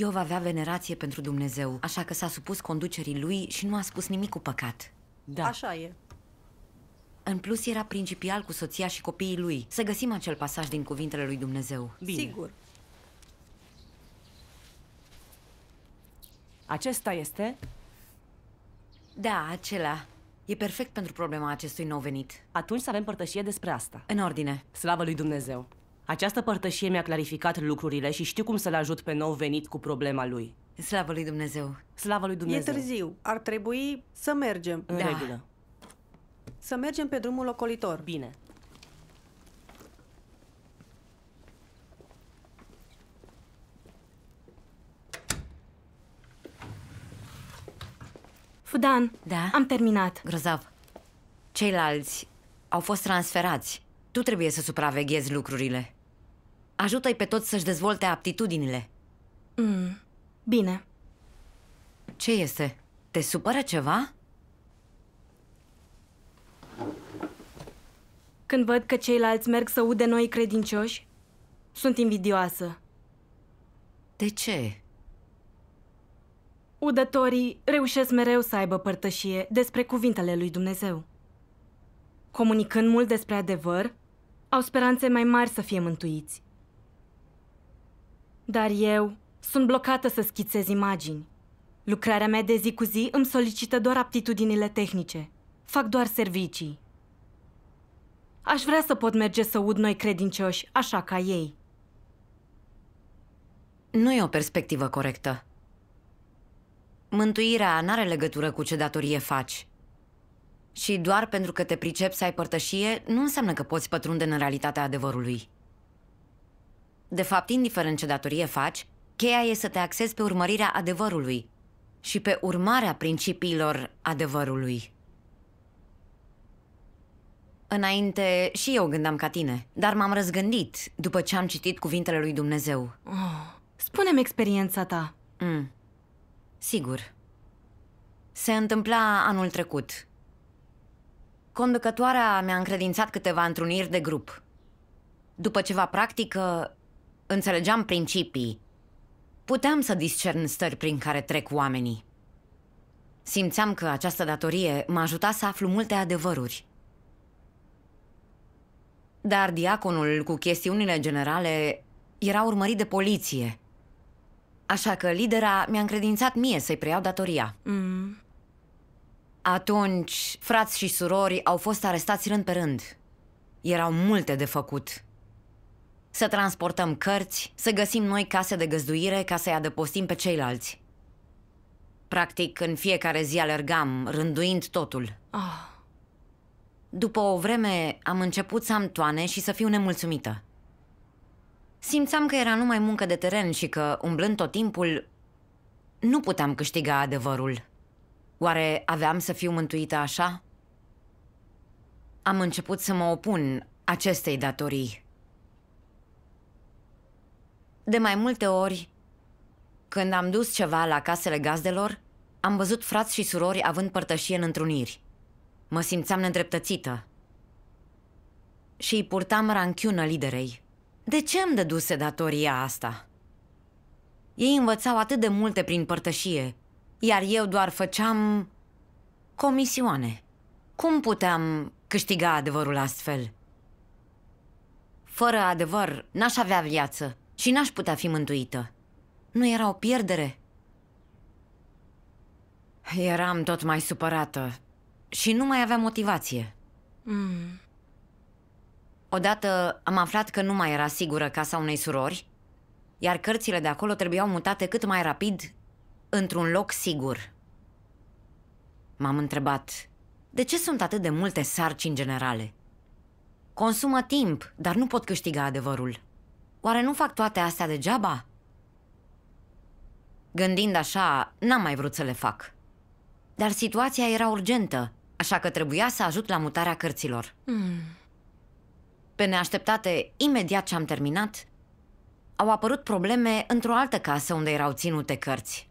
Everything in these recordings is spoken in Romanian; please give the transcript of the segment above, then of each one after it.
Iov avea venerație pentru Dumnezeu, așa că s-a supus conducerii lui și nu a spus nimic cu păcat. Da. Așa e. În plus, era principial cu soția și copiii lui. Să găsim acel pasaj din cuvintele lui Dumnezeu. Bine. Sigur. Acesta este? Da, acela. E perfect pentru problema acestui nou venit. Atunci să avem părtășie despre asta. În ordine. Slavă lui Dumnezeu! Această părtășie mi-a clarificat lucrurile și știu cum să-l ajut pe nou venit cu problema lui. Slavă lui Dumnezeu! Slavă lui Dumnezeu! E târziu. Ar trebui să mergem. În da. regulă. Să mergem pe drumul ocolitor. Bine. Fudan, da? am terminat. Grozav. Ceilalți au fost transferați. Tu trebuie să supraveghezi lucrurile. Ajută-i pe toți să-și dezvolte aptitudinile. Mm, bine. Ce este? Te supără ceva? Când văd că ceilalți merg să ude noi credincioși, sunt invidioasă. De ce? Udătorii reușesc mereu să aibă părtășie despre cuvintele lui Dumnezeu. Comunicând mult despre adevăr, au speranțe mai mari să fie mântuiți. Dar eu sunt blocată să schițez imagini. Lucrarea mea de zi cu zi îmi solicită doar aptitudinile tehnice. Fac doar servicii. Aș vrea să pot merge să ud noi credincioși, așa ca ei. Nu e o perspectivă corectă. Mântuirea nu are legătură cu ce datorie faci. Și doar pentru că te pricepi să ai părtășie, nu înseamnă că poți pătrunde în realitatea adevărului. De fapt, indiferent ce datorie faci, cheia e să te axezi pe urmărirea adevărului și pe urmarea principiilor adevărului. Înainte și eu gândeam ca tine, dar m-am răzgândit după ce am citit cuvintele lui Dumnezeu. Oh, Spune-mi experiența ta. Mm. Sigur. Se întâmpla anul trecut. Conducătoarea mi-a încredințat câteva întruniri de grup. După ceva practică, înțelegeam principii, puteam să discern stări prin care trec oamenii. Simțeam că această datorie mă ajuta să aflu multe adevăruri. Dar diaconul cu chestiunile generale era urmărit de poliție. Așa că lidera mi-a încredințat mie să-i preiau datoria. Mm. Atunci, frați și surori au fost arestați rând pe rând. Erau multe de făcut. Să transportăm cărți, să găsim noi case de găzduire ca să-i adăpostim pe ceilalți. Practic, în fiecare zi alergam, rânduind totul. Oh. După o vreme, am început să am toane și să fiu nemulțumită. Simțeam că era numai muncă de teren și că, umblând tot timpul, nu puteam câștiga adevărul. Oare aveam să fiu mântuită așa? Am început să mă opun acestei datorii. De mai multe ori, când am dus ceva la casele gazdelor, am văzut frați și surori având părtășie în întruniri. Mă simțeam nedreptățită. Și îi purtam ranchiună liderei. De ce îmi dăduse datoria asta? Ei învățau atât de multe prin părtășie, iar eu doar făceam comisioane. Cum puteam câștiga adevărul astfel? Fără adevăr, n-aș avea viață și n-aș putea fi mântuită. Nu era o pierdere? Eram tot mai supărată și nu mai aveam motivație. Mm. Odată am aflat că nu mai era sigură casa unei surori, iar cărțile de acolo trebuiau mutate cât mai rapid într-un loc sigur. M-am întrebat, de ce sunt atât de multe sarcini generale? Consumă timp, dar nu pot câștiga adevărul. Oare nu fac toate astea degeaba? Gândind așa, n-am mai vrut să le fac. Dar situația era urgentă, așa că trebuia să ajut la mutarea cărților. Mm. Pe neașteptate, imediat ce am terminat, au apărut probleme într-o altă casă unde erau ținute cărți.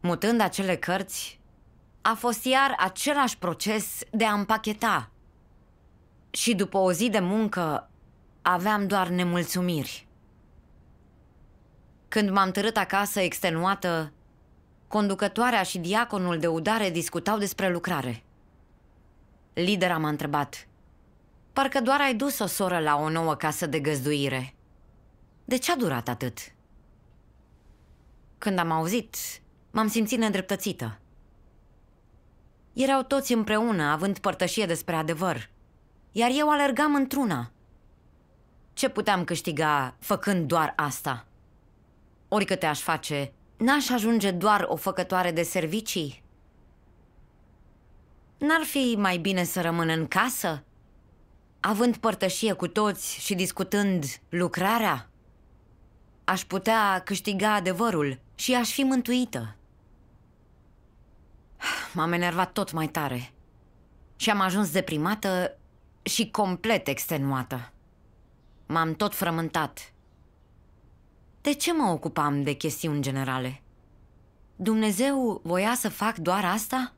Mutând acele cărți, a fost iar același proces de a împacheta. Și după o zi de muncă, aveam doar nemulțumiri. Când m-am târât acasă, extenuată, conducătoarea și diaconul de udare discutau despre lucrare. Lidera m-a întrebat, parcă doar ai dus o soră la o nouă casă de găzduire. De ce a durat atât? Când am auzit, m-am simțit nedreptățită. Erau toți împreună, având părtășie despre adevăr, iar eu alergam într-una – ce puteam câștiga făcând doar asta? Oricât te-aș face, n-aș ajunge doar o făcătoare de servicii? N-ar fi mai bine să rămân în casă? Având părtășie cu toți și discutând lucrarea? Aș putea câștiga adevărul și aș fi mântuită. M-am enervat tot mai tare și am ajuns deprimată și complet extenuată. M-am tot frământat. De ce mă ocupam de chestiuni generale? Dumnezeu voia să fac doar asta?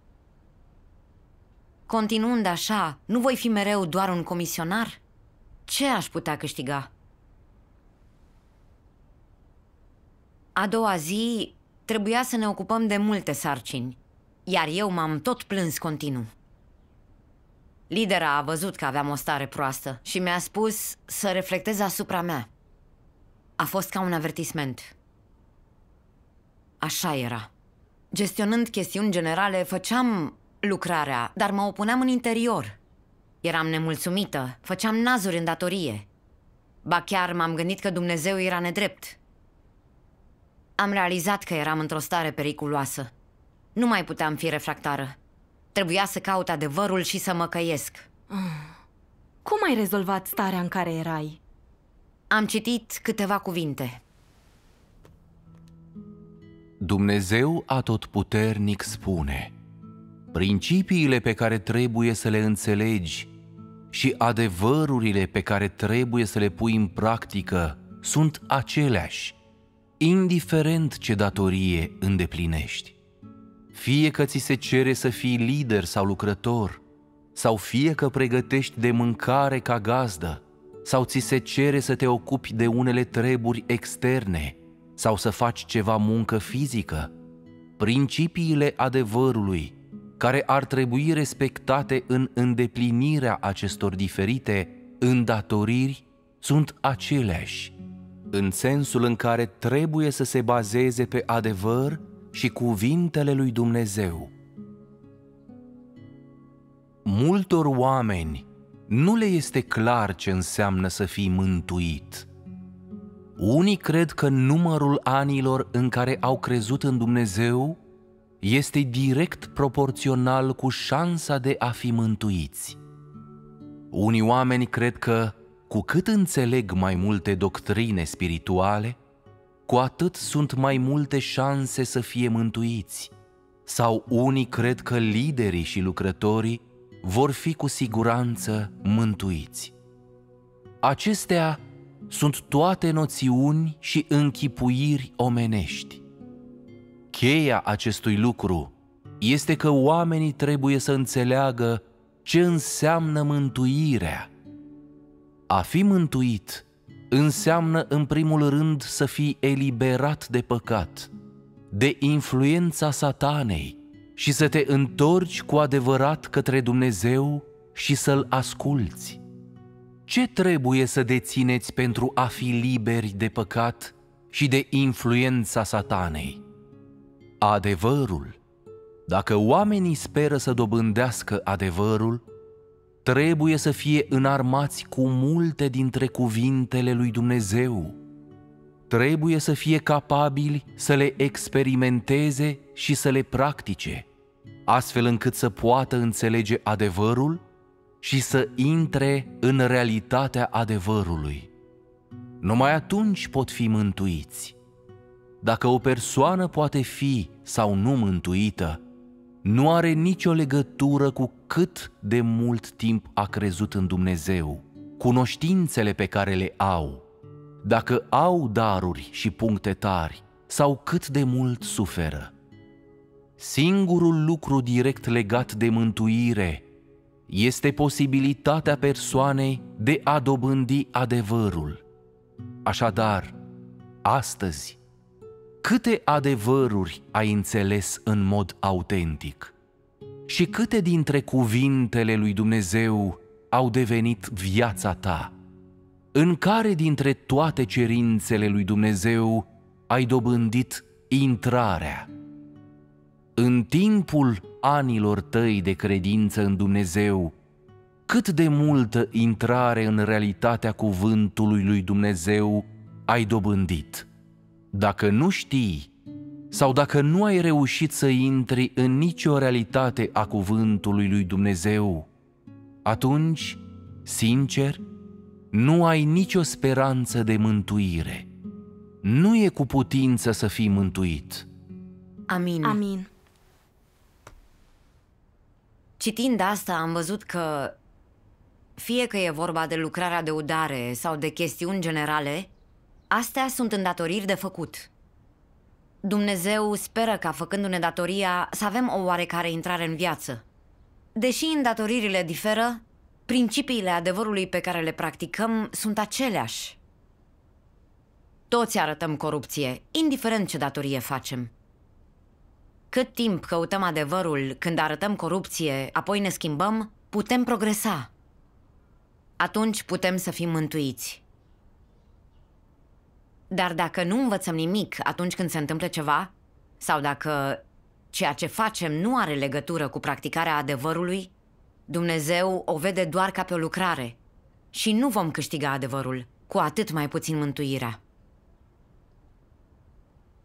Continuând așa, nu voi fi mereu doar un comisionar? Ce aș putea câștiga? A doua zi trebuia să ne ocupăm de multe sarcini, iar eu m-am tot plâns continuu. Lidera a văzut că aveam o stare proastă și mi-a spus să reflectez asupra mea. A fost ca un avertisment. Așa era. Gestionând chestiuni generale, făceam lucrarea, dar mă opuneam în interior. Eram nemulțumită, făceam nazuri în datorie. Ba chiar m-am gândit că Dumnezeu era nedrept. Am realizat că eram într-o stare periculoasă. Nu mai puteam fi refractară. Trebuia să caut adevărul și să mă căiesc. Ah. Cum ai rezolvat starea în care erai? Am citit câteva cuvinte. Dumnezeu atotputernic spune Principiile pe care trebuie să le înțelegi și adevărurile pe care trebuie să le pui în practică sunt aceleași, indiferent ce datorie îndeplinești fie că ți se cere să fii lider sau lucrător, sau fie că pregătești de mâncare ca gazdă, sau ți se cere să te ocupi de unele treburi externe, sau să faci ceva muncă fizică, principiile adevărului, care ar trebui respectate în îndeplinirea acestor diferite îndatoriri, sunt aceleași, în sensul în care trebuie să se bazeze pe adevăr și cuvintele lui Dumnezeu. Multor oameni nu le este clar ce înseamnă să fii mântuit. Unii cred că numărul anilor în care au crezut în Dumnezeu este direct proporțional cu șansa de a fi mântuiți. Unii oameni cred că, cu cât înțeleg mai multe doctrine spirituale, cu atât sunt mai multe șanse să fie mântuiți. Sau unii cred că liderii și lucrătorii vor fi cu siguranță mântuiți. Acestea sunt toate noțiuni și închipuiri omenești. Cheia acestui lucru este că oamenii trebuie să înțeleagă ce înseamnă mântuirea. A fi mântuit înseamnă în primul rând să fii eliberat de păcat, de influența satanei și să te întorci cu adevărat către Dumnezeu și să-L asculți. Ce trebuie să dețineți pentru a fi liberi de păcat și de influența satanei? Adevărul. Dacă oamenii speră să dobândească adevărul, trebuie să fie înarmați cu multe dintre cuvintele lui Dumnezeu. Trebuie să fie capabili să le experimenteze și să le practice, astfel încât să poată înțelege adevărul și să intre în realitatea adevărului. Numai atunci pot fi mântuiți. Dacă o persoană poate fi sau nu mântuită, nu are nicio legătură cu cât de mult timp a crezut în Dumnezeu, cunoștințele pe care le au, dacă au daruri și puncte tari sau cât de mult suferă. Singurul lucru direct legat de mântuire este posibilitatea persoanei de a dobândi adevărul. Așadar, astăzi, câte adevăruri ai înțeles în mod autentic? și câte dintre cuvintele lui Dumnezeu au devenit viața ta? În care dintre toate cerințele lui Dumnezeu ai dobândit intrarea? În timpul anilor tăi de credință în Dumnezeu, cât de multă intrare în realitatea cuvântului lui Dumnezeu ai dobândit? Dacă nu știi, sau dacă nu ai reușit să intri în nicio realitate a cuvântului lui Dumnezeu, atunci, sincer, nu ai nicio speranță de mântuire. Nu e cu putință să fii mântuit. Amin. Amin. Citind asta, am văzut că fie că e vorba de lucrarea de udare sau de chestiuni generale, astea sunt îndatoriri de făcut. Dumnezeu speră ca, făcându-ne datoria, să avem o oarecare intrare în viață. Deși îndatoririle diferă, principiile adevărului pe care le practicăm sunt aceleași. Toți arătăm corupție, indiferent ce datorie facem. Cât timp căutăm adevărul când arătăm corupție, apoi ne schimbăm, putem progresa. Atunci putem să fim mântuiți. Dar dacă nu învățăm nimic atunci când se întâmplă ceva, sau dacă ceea ce facem nu are legătură cu practicarea adevărului, Dumnezeu o vede doar ca pe o lucrare și nu vom câștiga adevărul, cu atât mai puțin mântuirea.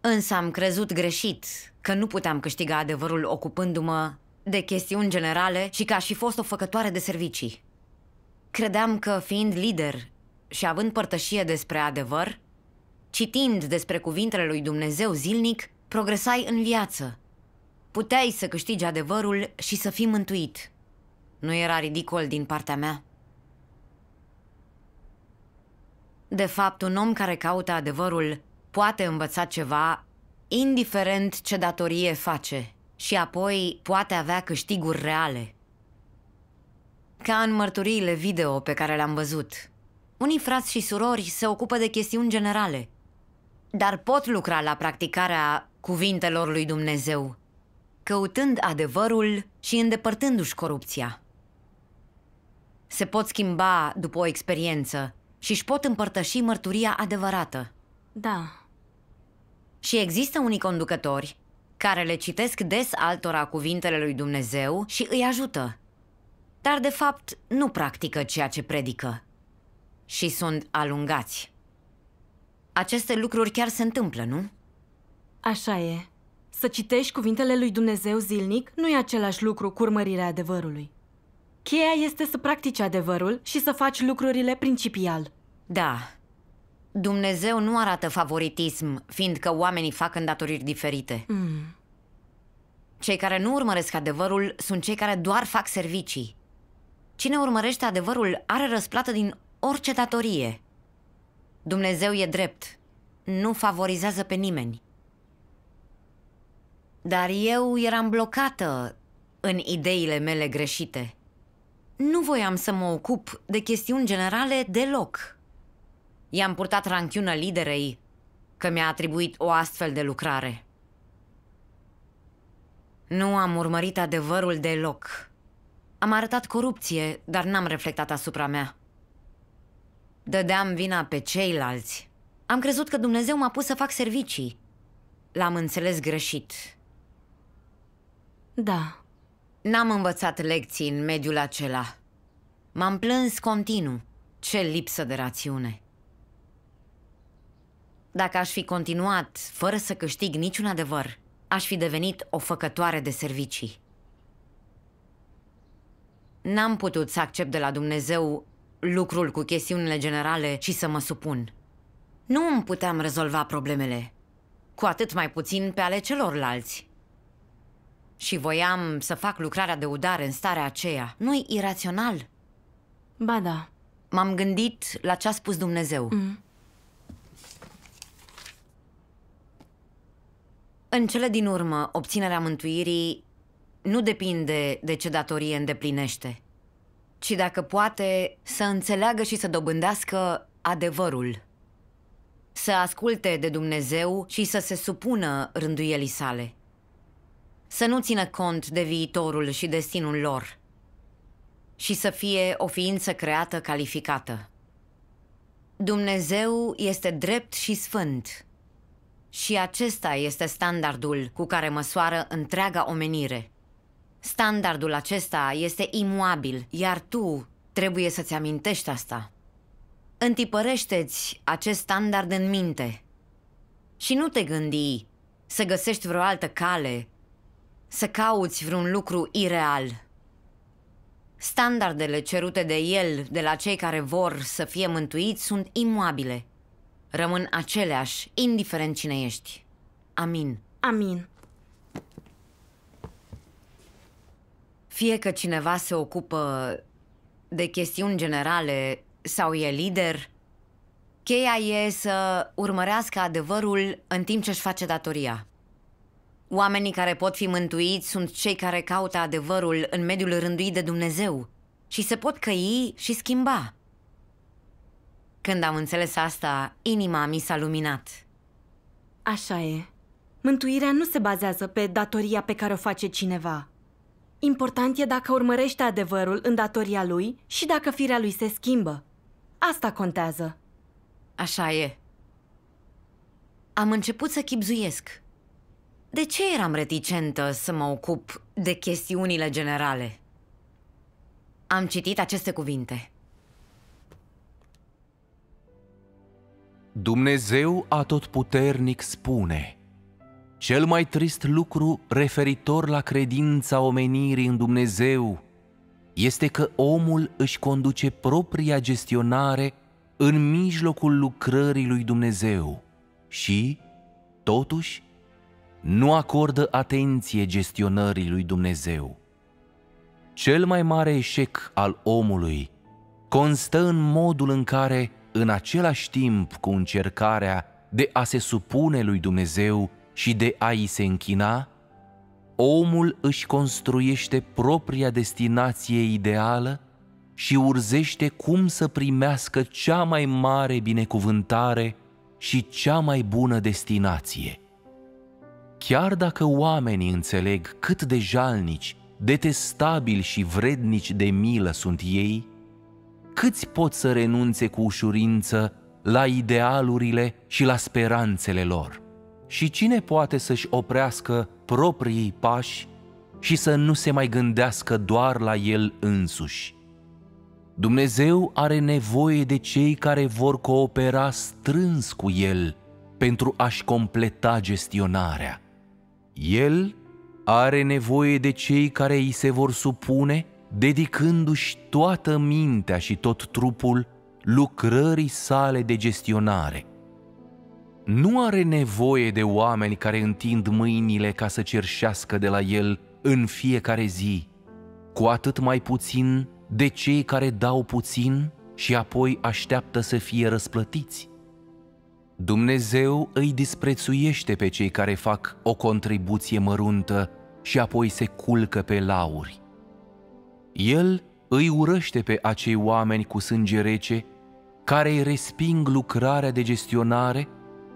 Însă am crezut greșit că nu puteam câștiga adevărul ocupându-mă de chestiuni generale și că aș fi fost o făcătoare de servicii. Credeam că, fiind lider și având părtășie despre adevăr, Citind despre cuvintele lui Dumnezeu zilnic, progresai în viață. Puteai să câștigi adevărul și să fii mântuit. Nu era ridicol din partea mea? De fapt, un om care caută adevărul poate învăța ceva, indiferent ce datorie face, și apoi poate avea câștiguri reale. Ca în mărturiile video pe care le-am văzut. Unii frați și surori se ocupă de chestiuni generale, dar pot lucra la practicarea cuvintelor lui Dumnezeu, căutând adevărul și îndepărtându-și corupția. Se pot schimba după o experiență și își pot împărtăși mărturia adevărată. Da. Și există unii conducători care le citesc des altora cuvintele lui Dumnezeu și îi ajută. Dar, de fapt, nu practică ceea ce predică și sunt alungați. Aceste lucruri chiar se întâmplă, nu? Așa e. Să citești cuvintele lui Dumnezeu zilnic nu e același lucru cu urmărirea adevărului. Cheia este să practici adevărul și să faci lucrurile principial. Da. Dumnezeu nu arată favoritism, fiindcă oamenii fac îndatoriri diferite. Mm. Cei care nu urmăresc adevărul sunt cei care doar fac servicii. Cine urmărește adevărul are răsplată din orice datorie. Dumnezeu e drept. Nu favorizează pe nimeni. Dar eu eram blocată în ideile mele greșite. Nu voiam să mă ocup de chestiuni generale deloc. I-am purtat ranchiună liderei că mi-a atribuit o astfel de lucrare. Nu am urmărit adevărul deloc. Am arătat corupție, dar n-am reflectat asupra mea. Dădeam vina pe ceilalți. Am crezut că Dumnezeu m-a pus să fac servicii. L-am înțeles greșit. Da. N-am învățat lecții în mediul acela. M-am plâns continuu. Ce lipsă de rațiune! Dacă aș fi continuat fără să câștig niciun adevăr, aș fi devenit o făcătoare de servicii. N-am putut să accept de la Dumnezeu lucrul cu chestiunile generale și să mă supun. Nu îmi puteam rezolva problemele, cu atât mai puțin pe ale celorlalți. Și voiam să fac lucrarea de udare în starea aceea. Nu-i irațional? Ba da. M-am gândit la ce a spus Dumnezeu. Mm. În cele din urmă, obținerea mântuirii nu depinde de ce datorie îndeplinește, ci dacă poate să înțeleagă și să dobândească adevărul. Să asculte de Dumnezeu și să se supună rânduielii sale. Să nu țină cont de viitorul și destinul lor. Și să fie o ființă creată calificată. Dumnezeu este drept și sfânt. Și acesta este standardul cu care măsoară întreaga omenire. Standardul acesta este imuabil, iar tu trebuie să-ți amintești asta. Întipărește-ți acest standard în minte și nu te gândi să găsești vreo altă cale, să cauți vreun lucru ireal. Standardele cerute de el, de la cei care vor să fie mântuiți, sunt imuabile. Rămân aceleași, indiferent cine ești. Amin. Amin. Fie că cineva se ocupă de chestiuni generale sau e lider, cheia e să urmărească adevărul în timp ce își face datoria. Oamenii care pot fi mântuiți sunt cei care caută adevărul în mediul rânduit de Dumnezeu și se pot căi și schimba. Când am înțeles asta, inima mi s-a luminat. Așa e. Mântuirea nu se bazează pe datoria pe care o face cineva, Important e dacă urmărește adevărul în datoria lui și dacă firea lui se schimbă. Asta contează. Așa e. Am început să chipzuiesc. De ce eram reticentă să mă ocup de chestiunile generale? Am citit aceste cuvinte. Dumnezeu atotputernic spune – cel mai trist lucru referitor la credința omenirii în Dumnezeu este că omul își conduce propria gestionare în mijlocul lucrării lui Dumnezeu și, totuși, nu acordă atenție gestionării lui Dumnezeu. Cel mai mare eșec al omului constă în modul în care, în același timp cu încercarea de a se supune lui Dumnezeu, și de a-i se închina, omul își construiește propria destinație ideală și urzește cum să primească cea mai mare binecuvântare și cea mai bună destinație. Chiar dacă oamenii înțeleg cât de jalnici, detestabili și vrednici de milă sunt ei, câți pot să renunțe cu ușurință la idealurile și la speranțele lor? Și cine poate să-și oprească proprii pași și să nu se mai gândească doar la el însuși? Dumnezeu are nevoie de cei care vor coopera strâns cu el pentru a-și completa gestionarea. El are nevoie de cei care îi se vor supune, dedicându-și toată mintea și tot trupul lucrării sale de gestionare – nu are nevoie de oameni care întind mâinile ca să cerșească de la el în fiecare zi, cu atât mai puțin de cei care dau puțin și apoi așteaptă să fie răsplătiți. Dumnezeu îi disprețuiește pe cei care fac o contribuție măruntă și apoi se culcă pe lauri. El îi urăște pe acei oameni cu sânge rece care îi resping lucrarea de gestionare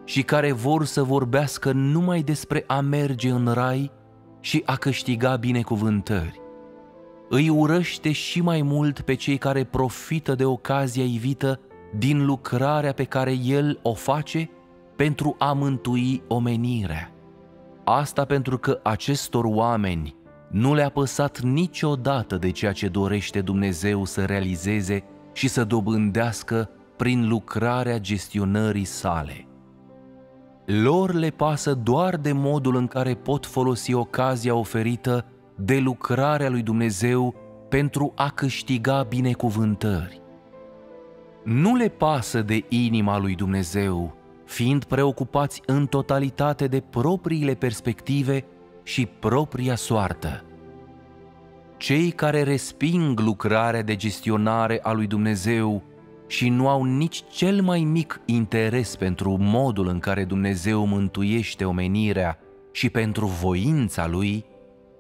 și care vor să vorbească numai despre a merge în rai și a câștiga binecuvântări. Îi urăște și mai mult pe cei care profită de ocazia ivită din lucrarea pe care el o face pentru a mântui omenirea. Asta pentru că acestor oameni nu le-a păsat niciodată de ceea ce dorește Dumnezeu să realizeze și să dobândească prin lucrarea gestionării sale. Lor le pasă doar de modul în care pot folosi ocazia oferită de lucrarea lui Dumnezeu pentru a câștiga binecuvântări. Nu le pasă de inima lui Dumnezeu, fiind preocupați în totalitate de propriile perspective și propria soartă. Cei care resping lucrarea de gestionare a lui Dumnezeu și nu au nici cel mai mic interes pentru modul în care Dumnezeu mântuiește omenirea și pentru voința lui,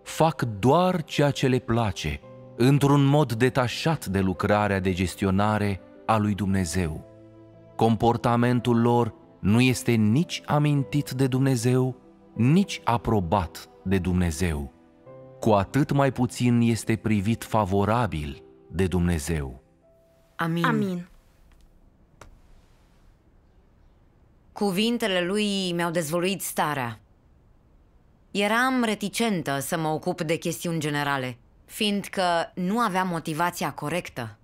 fac doar ceea ce le place, într-un mod detașat de lucrarea de gestionare a lui Dumnezeu. Comportamentul lor nu este nici amintit de Dumnezeu, nici aprobat de Dumnezeu. Cu atât mai puțin este privit favorabil de Dumnezeu. Amin. Amin. Cuvintele lui mi-au dezvăluit starea. Eram reticentă să mă ocup de chestiuni generale, fiindcă nu aveam motivația corectă.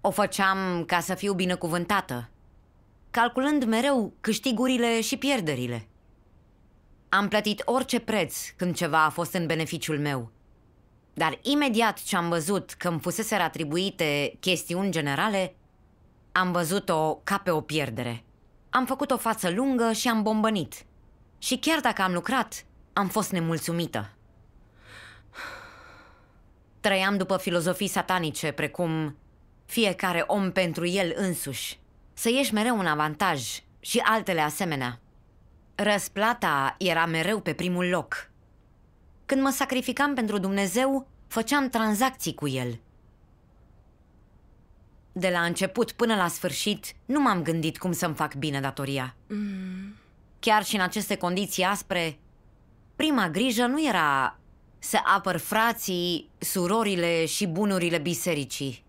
O făceam ca să fiu binecuvântată, calculând mereu câștigurile și pierderile. Am plătit orice preț când ceva a fost în beneficiul meu. Dar imediat ce am văzut că îmi fuseseră atribuite chestiuni generale, am văzut-o ca pe o pierdere. Am făcut o față lungă și am bombănit. Și chiar dacă am lucrat, am fost nemulțumită. Trăiam după filozofii satanice, precum fiecare om pentru el însuși. Să ieși mereu un avantaj și altele asemenea. Răsplata era mereu pe primul loc. Când mă sacrificam pentru Dumnezeu, făceam tranzacții cu el – de la început până la sfârșit, nu m-am gândit cum să-mi fac bine datoria. Mm. Chiar și în aceste condiții aspre, prima grijă nu era să apăr frații, surorile și bunurile bisericii,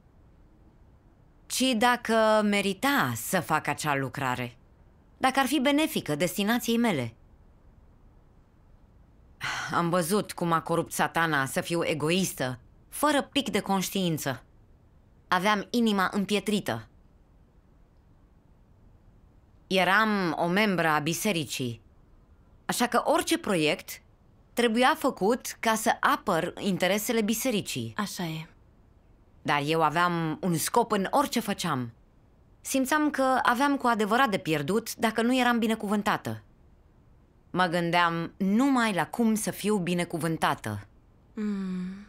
ci dacă merita să fac acea lucrare, dacă ar fi benefică destinației mele. Am văzut cum a corupt satana să fiu egoistă, fără pic de conștiință. Aveam inima împietrită. Eram o membră a bisericii, așa că orice proiect trebuia făcut ca să apăr interesele bisericii. Așa e. Dar eu aveam un scop în orice făceam. Simțeam că aveam cu adevărat de pierdut dacă nu eram binecuvântată. Mă gândeam numai la cum să fiu binecuvântată. Mm.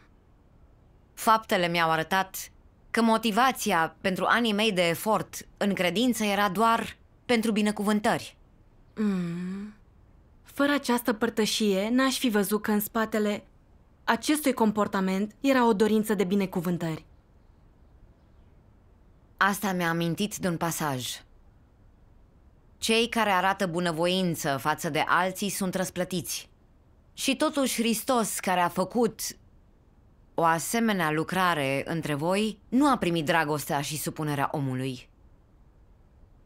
Faptele mi-au arătat că motivația pentru anii mei de efort în credință era doar pentru binecuvântări. Mm. Fără această părtășie, n-aș fi văzut că în spatele acestui comportament era o dorință de binecuvântări. Asta mi-a amintit de un pasaj. Cei care arată bunăvoință față de alții sunt răsplătiți. Și totuși Hristos, care a făcut o asemenea lucrare între voi nu a primit dragostea și supunerea omului.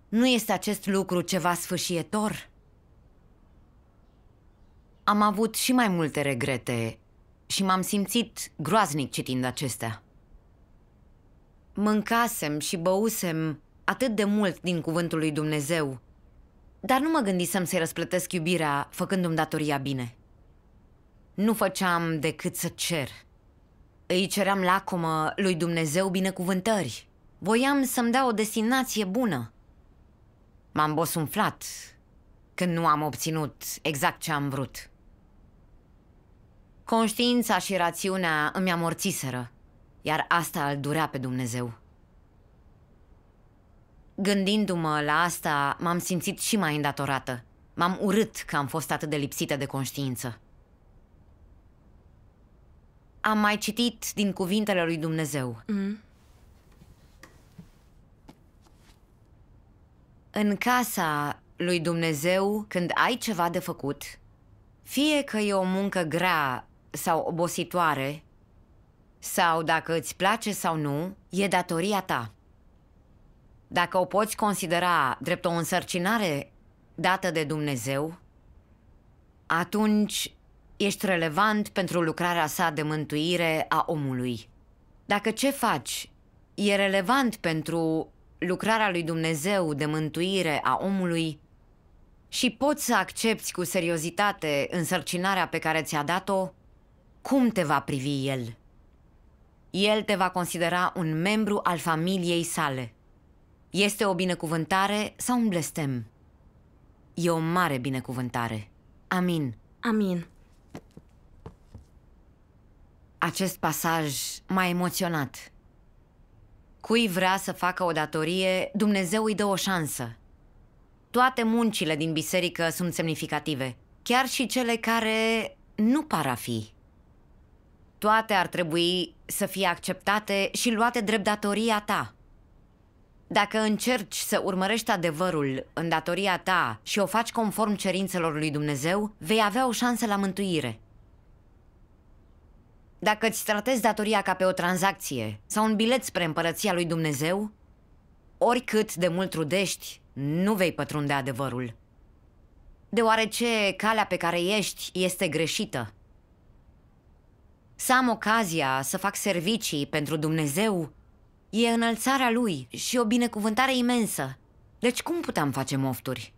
Nu este acest lucru ceva sfârșietor. Am avut și mai multe regrete și m-am simțit groaznic citind acestea. Mâncasem și băusem atât de mult din cuvântul lui Dumnezeu, dar nu mă gândisem să-i răsplătesc iubirea făcându-mi datoria bine. Nu făceam decât să cer – îi ceream lacomă lui Dumnezeu binecuvântări. Voiam să-mi dau o destinație bună. M-am bosumflat când nu am obținut exact ce am vrut. Conștiința și rațiunea îmi amorțiseră, iar asta îl durea pe Dumnezeu. Gândindu-mă la asta, m-am simțit și mai îndatorată. M-am urât că am fost atât de lipsită de conștiință. Am mai citit din cuvintele lui Dumnezeu. Mm. În casa lui Dumnezeu, când ai ceva de făcut, fie că e o muncă grea sau obositoare, sau dacă îți place sau nu, e datoria ta. Dacă o poți considera drept o însărcinare dată de Dumnezeu, atunci ești relevant pentru lucrarea sa de mântuire a omului. Dacă ce faci e relevant pentru lucrarea lui Dumnezeu de mântuire a omului și poți să accepti cu seriozitate însărcinarea pe care ți-a dat-o, cum te va privi el? El te va considera un membru al familiei sale. Este o binecuvântare sau un blestem? E o mare binecuvântare. Amin. Amin. Acest pasaj m-a emoționat. Cui vrea să facă o datorie, Dumnezeu îi dă o șansă. Toate muncile din biserică sunt semnificative, chiar și cele care nu par a fi. Toate ar trebui să fie acceptate și luate drept datoria ta. Dacă încerci să urmărești adevărul în datoria ta și o faci conform cerințelor lui Dumnezeu, vei avea o șansă la mântuire. Dacă îți tratezi datoria ca pe o tranzacție sau un bilet spre împărăția lui Dumnezeu, oricât de mult trudești, nu vei pătrunde adevărul. Deoarece calea pe care ești este greșită. Să am ocazia să fac servicii pentru Dumnezeu e înălțarea Lui și o binecuvântare imensă. Deci cum puteam face mofturi?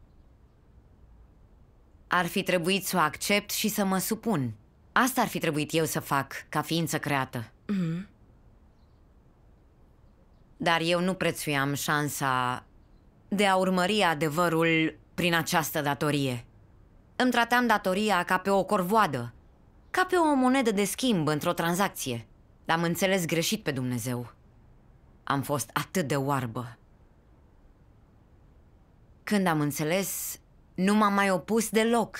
Ar fi trebuit să o accept și să mă supun – Asta ar fi trebuit eu să fac, ca ființă creată. Mm -hmm. Dar eu nu prețuiam șansa de a urmări adevărul prin această datorie. Îmi tratam datoria ca pe o corvoadă, ca pe o monedă de schimb într-o tranzacție. L-am înțeles greșit pe Dumnezeu. Am fost atât de oarbă. Când am înțeles, nu m-am mai opus deloc.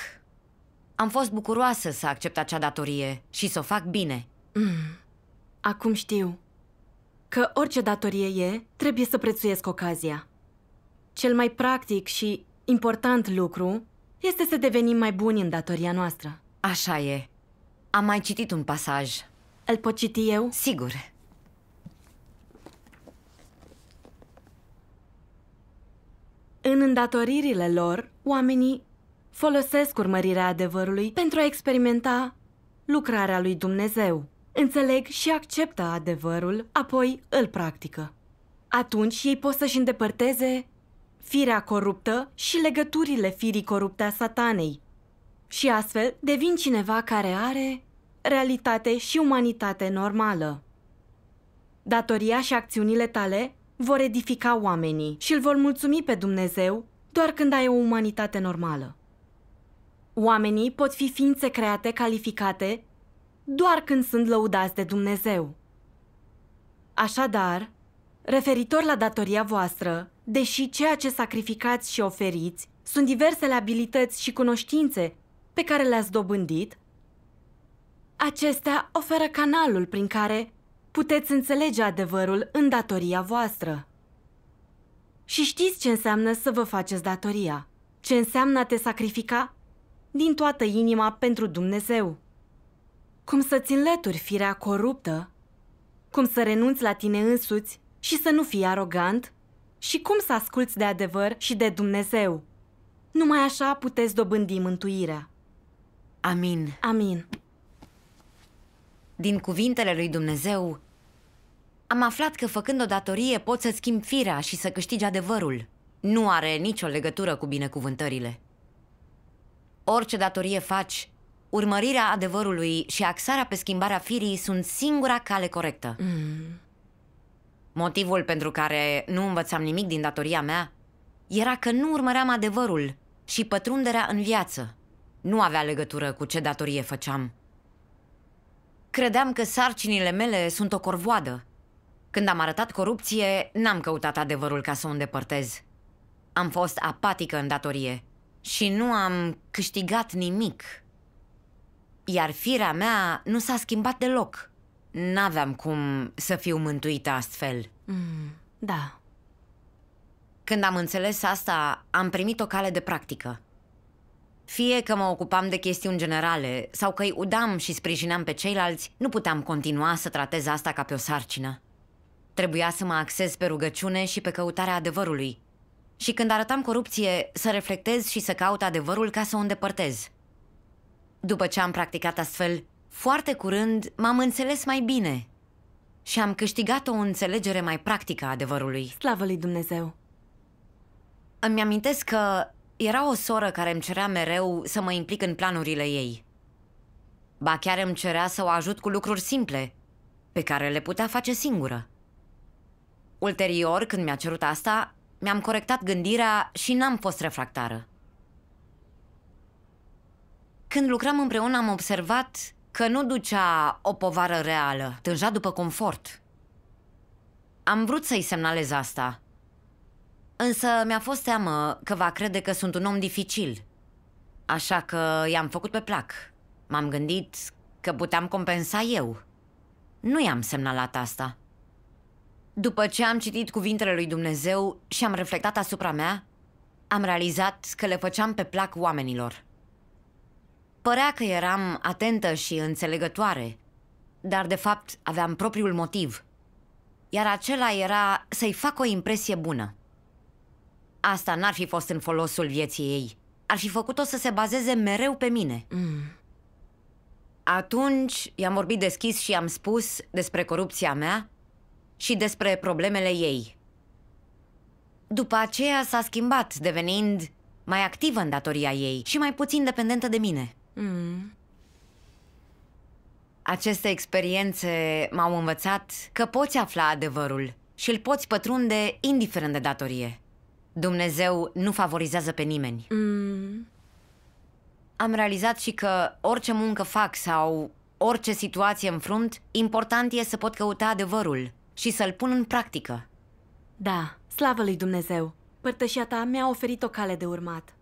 Am fost bucuroasă să accept acea datorie și să o fac bine. Mm. Acum știu că orice datorie e, trebuie să prețuiesc ocazia. Cel mai practic și important lucru este să devenim mai buni în datoria noastră. Așa e. Am mai citit un pasaj. Îl pot citi eu? Sigur. În îndatoririle lor, oamenii folosesc urmărirea adevărului pentru a experimenta lucrarea lui Dumnezeu. Înțeleg și acceptă adevărul, apoi îl practică. Atunci ei pot să-și îndepărteze firea coruptă și legăturile firii corupte a satanei. Și astfel devin cineva care are realitate și umanitate normală. Datoria și acțiunile tale vor edifica oamenii și îl vor mulțumi pe Dumnezeu doar când ai o umanitate normală. Oamenii pot fi ființe create calificate doar când sunt lăudați de Dumnezeu. Așadar, referitor la datoria voastră, deși ceea ce sacrificați și oferiți sunt diversele abilități și cunoștințe pe care le-ați dobândit, acestea oferă canalul prin care puteți înțelege adevărul în datoria voastră. Și știți ce înseamnă să vă faceți datoria, ce înseamnă a te sacrifica din toată inima pentru Dumnezeu. Cum să-ți înlături firea coruptă? Cum să renunți la tine însuți și să nu fii arogant? Și cum să asculți de adevăr și de Dumnezeu? Numai așa puteți dobândi mântuirea. Amin. Amin. Din cuvintele lui Dumnezeu, am aflat că făcând o datorie poți să schimbi firea și să câștigi adevărul. Nu are nicio legătură cu binecuvântările. Orice datorie faci, urmărirea adevărului și axarea pe schimbarea firii sunt singura cale corectă. Mm. Motivul pentru care nu învățam nimic din datoria mea era că nu urmăream adevărul și pătrunderea în viață. Nu avea legătură cu ce datorie făceam. Credeam că sarcinile mele sunt o corvoadă. Când am arătat corupție, n-am căutat adevărul ca să o îndepărtez. Am fost apatică în datorie și nu am câștigat nimic. Iar firea mea nu s-a schimbat deloc. N-aveam cum să fiu mântuită astfel. Mm, da. Când am înțeles asta, am primit o cale de practică. Fie că mă ocupam de chestiuni generale sau că îi udam și sprijineam pe ceilalți, nu puteam continua să tratez asta ca pe o sarcină. Trebuia să mă axez pe rugăciune și pe căutarea adevărului, și când arătam corupție, să reflectez și să caut adevărul ca să o îndepărtez. După ce am practicat astfel, foarte curând m-am înțeles mai bine și am câștigat o înțelegere mai practică a adevărului. Slavă lui Dumnezeu! Îmi amintesc că era o soră care îmi cerea mereu să mă implic în planurile ei. Ba chiar îmi cerea să o ajut cu lucruri simple, pe care le putea face singură. Ulterior, când mi-a cerut asta, mi-am corectat gândirea și n-am fost refractară. Când lucram împreună am observat că nu ducea o povară reală, tânja după confort. Am vrut să-i semnalez asta, însă mi-a fost teamă că va crede că sunt un om dificil. Așa că i-am făcut pe plac. M-am gândit că puteam compensa eu. Nu i-am semnalat asta. După ce am citit cuvintele lui Dumnezeu și am reflectat asupra mea, am realizat că le făceam pe plac oamenilor. Părea că eram atentă și înțelegătoare, dar de fapt aveam propriul motiv, iar acela era să-i fac o impresie bună. Asta n-ar fi fost în folosul vieții ei. Ar fi făcut-o să se bazeze mereu pe mine. Mm. Atunci i-am vorbit deschis și i-am spus despre corupția mea și despre problemele ei. După aceea s-a schimbat, devenind mai activă în datoria ei și mai puțin dependentă de mine. Mm. Aceste experiențe m-au învățat că poți afla adevărul și îl poți pătrunde indiferent de datorie. Dumnezeu nu favorizează pe nimeni. Mm. Am realizat și că orice muncă fac sau orice situație înfrunt, important e să pot căuta adevărul și să-l pun în practică. Da, slavă lui Dumnezeu! Părtășia ta mi-a oferit o cale de urmat.